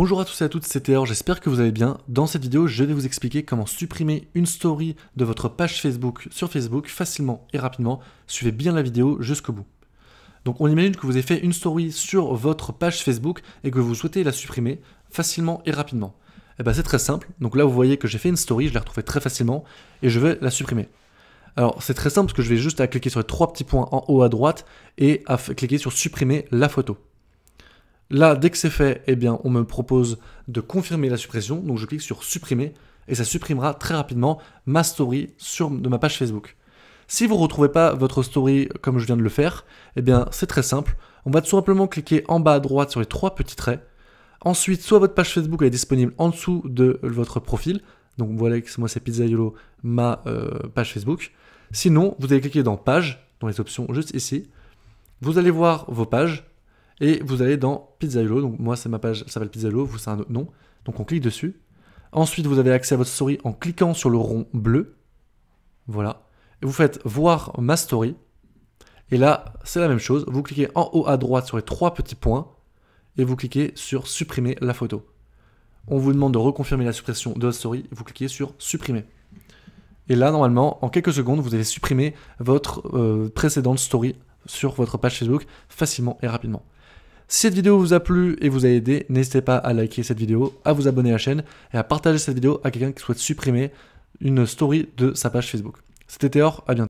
Bonjour à tous et à toutes, c'est Or. j'espère que vous allez bien. Dans cette vidéo, je vais vous expliquer comment supprimer une story de votre page Facebook sur Facebook facilement et rapidement. Suivez bien la vidéo jusqu'au bout. Donc on imagine que vous avez fait une story sur votre page Facebook et que vous souhaitez la supprimer facilement et rapidement. Et eh bien c'est très simple, donc là vous voyez que j'ai fait une story, je l'ai retrouvais très facilement et je vais la supprimer. Alors c'est très simple parce que je vais juste à cliquer sur les trois petits points en haut à droite et à cliquer sur supprimer la photo. Là, dès que c'est fait, eh bien, on me propose de confirmer la suppression. Donc je clique sur supprimer et ça supprimera très rapidement ma story sur, de ma page Facebook. Si vous ne retrouvez pas votre story comme je viens de le faire, eh bien c'est très simple. On va tout simplement cliquer en bas à droite sur les trois petits traits. Ensuite, soit votre page Facebook est disponible en dessous de votre profil. Donc voilà que moi c'est Pizza Yolo, ma euh, page Facebook. Sinon, vous allez cliquer dans Page, dans les options juste ici. Vous allez voir vos pages et vous allez dans Pizza Hello, Donc moi, c'est ma page, ça s'appelle Pizza Hello, vous, c'est un autre nom. Donc on clique dessus. Ensuite, vous avez accès à votre story en cliquant sur le rond bleu. Voilà. Et vous faites voir ma story. Et là, c'est la même chose. Vous cliquez en haut à droite sur les trois petits points et vous cliquez sur supprimer la photo. On vous demande de reconfirmer la suppression de votre story. Vous cliquez sur supprimer. Et là, normalement, en quelques secondes, vous allez supprimer votre euh, précédente story sur votre page Facebook facilement et rapidement. Si cette vidéo vous a plu et vous a aidé, n'hésitez pas à liker cette vidéo, à vous abonner à la chaîne et à partager cette vidéo à quelqu'un qui souhaite supprimer une story de sa page Facebook. C'était Théor, à bientôt.